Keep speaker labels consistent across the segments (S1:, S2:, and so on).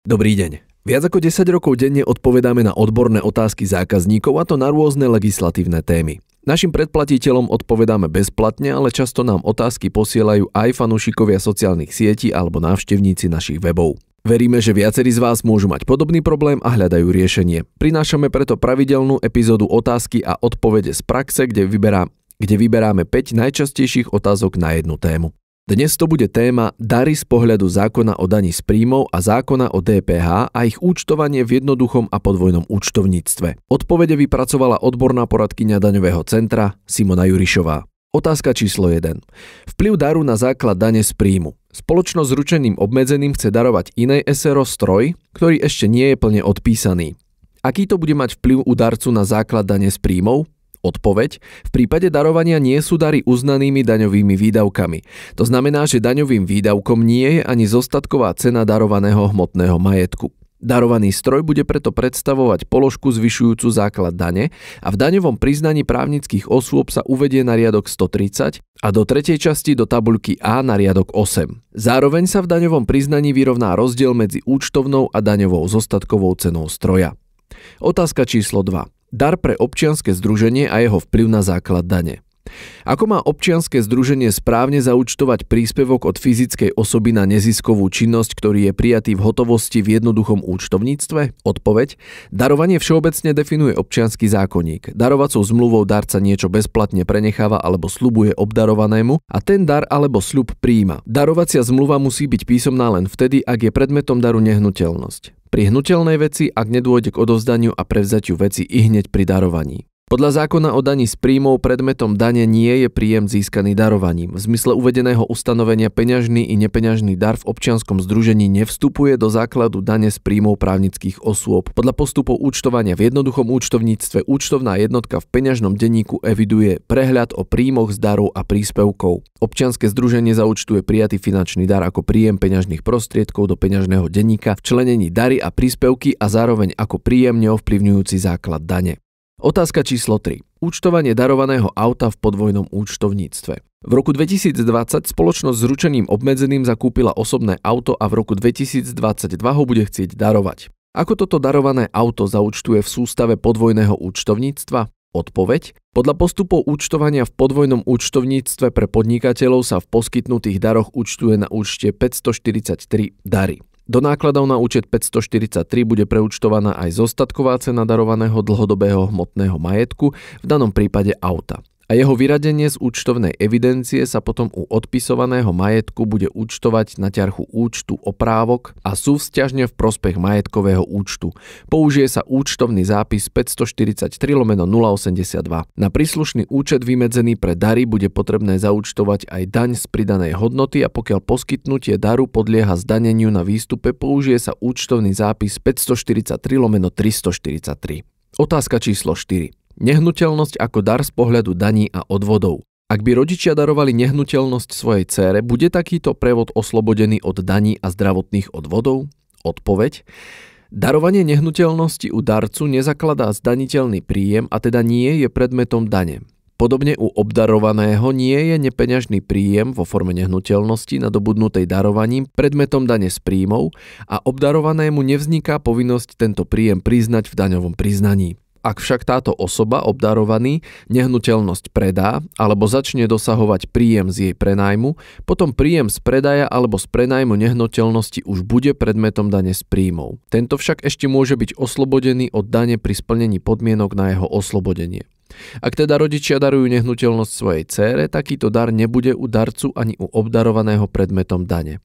S1: Dobrý deň. Viac ako 10 rokov denne odpovedáme na odborné otázky zákazníkov a to na rôzne legislatívne témy. Našim predplatiteľom odpovedáme bezplatne, ale často nám otázky posielajú aj fanúšikovia sociálnych sietí alebo návštevníci našich webov. Veríme, že viacerí z vás môžu mať podobný problém a hľadajú riešenie. Prinášame preto pravidelnú epizódu otázky a odpovede z praxe, kde, vyberá, kde vyberáme 5 najčastejších otázok na jednu tému. Dnes to bude téma dary z pohľadu zákona o daní z príjmov a zákona o DPH a ich účtovanie v jednoduchom a podvojnom účtovníctve. Odpovede vypracovala odborná poradkyňa daňového centra Simona Jurišová. Otázka číslo 1. Vplyv daru na základ dane z príjmu. Spoločnosť s ručeným obmedzeným chce darovať inej SRO stroj, ktorý ešte nie je plne odpísaný. Aký to bude mať vplyv u darcu na základ dane z príjmov? Odpoveď? V prípade darovania nie sú dary uznanými daňovými výdavkami. To znamená, že daňovým výdavkom nie je ani zostatková cena darovaného hmotného majetku. Darovaný stroj bude preto predstavovať položku zvyšujúcu základ dane a v daňovom priznaní právnických osôb sa uvedie na riadok 130 a do tretej časti do tabuľky A na riadok 8. Zároveň sa v daňovom priznaní vyrovná rozdiel medzi účtovnou a daňovou zostatkovou cenou stroja. Otázka číslo 2 dar pre občianske združenie a jeho vplyv na základ dane. Ako má občianske združenie správne zaučtovať príspevok od fyzickej osoby na neziskovú činnosť, ktorý je prijatý v hotovosti v jednoduchom účtovníctve? Odpoveď. Darovanie všeobecne definuje občiansky zákonník. Darovacou zmluvou darca niečo bezplatne prenecháva alebo slubuje obdarovanému a ten dar alebo sľub príjima. Darovacia zmluva musí byť písomná len vtedy, ak je predmetom daru nehnuteľnosť. Pri hnutelnej veci, ak nedôjde k odovzdaniu a prevzatiu veci i hneď pri darovaní. Podľa zákona o daní z príjmov predmetom dane nie je príjem získaný darovaním. V zmysle uvedeného ustanovenia peňažný i nepeňažný dar v občianskom združení nevstupuje do základu dane z príjmov právnických osôb. Podľa postupov účtovania v jednoduchom účtovníctve účtovná jednotka v peňažnom denníku eviduje prehľad o príjmoch z darov a príspevkov. Občianske združenie zaúčtuje prijatý finančný dar ako príjem peňažných prostriedkov do peňažného denníka v členení dary a príspevky a zároveň ako príjem neovplyvňujúci základ dane. Otázka číslo 3. Účtovanie darovaného auta v podvojnom účtovníctve. V roku 2020 spoločnosť s ručením obmedzeným zakúpila osobné auto a v roku 2022 ho bude chcieť darovať. Ako toto darované auto zaučtuje v sústave podvojného účtovníctva? Odpoveď? Podľa postupov účtovania v podvojnom účtovníctve pre podnikateľov sa v poskytnutých daroch účtuje na účte 543 dary. Do nákladov na účet 543 bude preúčtovaná aj zostatková cena darovaného dlhodobého hmotného majetku, v danom prípade auta a jeho vyradenie z účtovnej evidencie sa potom u odpisovaného majetku bude účtovať na ťarchu účtu oprávok a súvzťažne v prospech majetkového účtu. Použije sa účtovný zápis 543 lomeno 082. Na príslušný účet vymedzený pre dary bude potrebné zaúčtovať aj daň z pridanej hodnoty a pokiaľ poskytnutie daru podlieha zdaneniu na výstupe, použije sa účtovný zápis 543 lomeno 343. Otázka číslo 4. Nehnuteľnosť ako dar z pohľadu daní a odvodov. Ak by rodičia darovali nehnuteľnosť svojej cére, bude takýto prevod oslobodený od daní a zdravotných odvodov? Odpoveď? Darovanie nehnuteľnosti u darcu nezakladá zdaniteľný príjem a teda nie je predmetom dane. Podobne u obdarovaného nie je nepeňažný príjem vo forme nehnuteľnosti nadobudnutej darovaním predmetom dane z príjmov a obdarovanému nevzniká povinnosť tento príjem priznať v daňovom priznaní. Ak však táto osoba, obdarovaný, nehnuteľnosť predá alebo začne dosahovať príjem z jej prenajmu, potom príjem z predaja alebo z prenajmu nehnuteľnosti už bude predmetom dane z príjmov. Tento však ešte môže byť oslobodený od dane pri splnení podmienok na jeho oslobodenie. Ak teda rodičia darujú nehnuteľnosť svojej cére, takýto dar nebude u darcu ani u obdarovaného predmetom dane.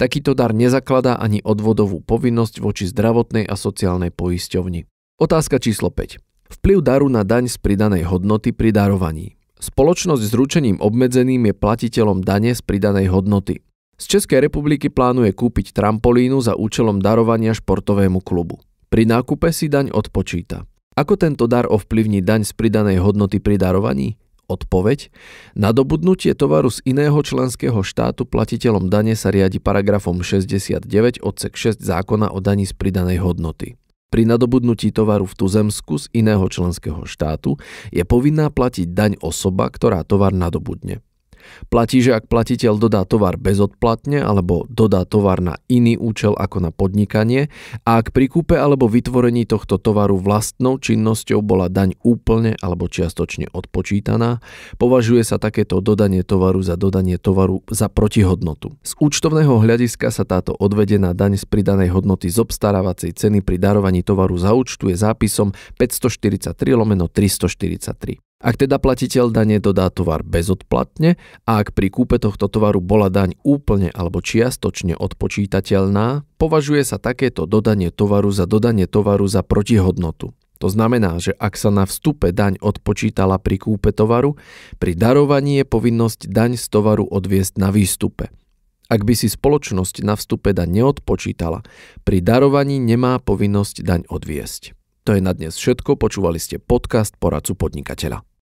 S1: Takýto dar nezakladá ani odvodovú povinnosť voči zdravotnej a sociálnej poisťovni. Otázka číslo 5. Vplyv daru na daň z pridanej hodnoty pri darovaní. Spoločnosť s ručením obmedzeným je platiteľom dane z pridanej hodnoty. Z Českej republiky plánuje kúpiť trampolínu za účelom darovania športovému klubu. Pri nákupe si daň odpočíta. Ako tento dar ovplyvní daň z pridanej hodnoty pri darovaní? Odpoveď? Nadobudnutie tovaru z iného členského štátu platiteľom dane sa riadi paragrafom 69 odsek 6 zákona o daní z pridanej hodnoty pri nadobudnutí tovaru v Tuzemsku z iného členského štátu je povinná platiť daň osoba, ktorá tovar nadobudne. Platí, že ak platiteľ dodá tovar bezodplatne alebo dodá tovar na iný účel ako na podnikanie a ak pri kúpe alebo vytvorení tohto tovaru vlastnou činnosťou bola daň úplne alebo čiastočne odpočítaná, považuje sa takéto dodanie tovaru za dodanie tovaru za protihodnotu. Z účtovného hľadiska sa táto odvedená daň z pridanej hodnoty z obstarávacej ceny pri darovaní tovaru zaučtuje zápisom 543 lomeno 343. Ak teda platiteľ dane dodá tovar bezodplatne a ak pri kúpe tohto tovaru bola daň úplne alebo čiastočne odpočítateľná, považuje sa takéto dodanie tovaru za dodanie tovaru za protihodnotu. To znamená, že ak sa na vstupe daň odpočítala pri kúpe tovaru, pri darovaní je povinnosť daň z tovaru odviesť na výstupe. Ak by si spoločnosť na vstupe daň neodpočítala, pri darovaní nemá povinnosť daň odviesť. To je na dnes všetko, počúvali ste podcast poradcu podnikateľa.